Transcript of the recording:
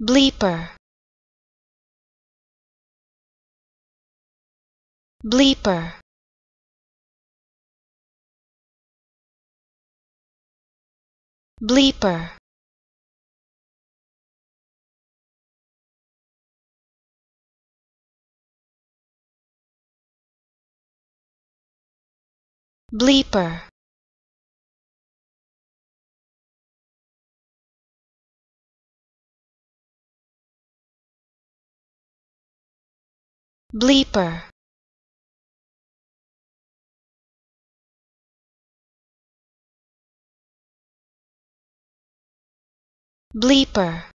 bleeper bleeper bleeper bleeper Bleeper Bleeper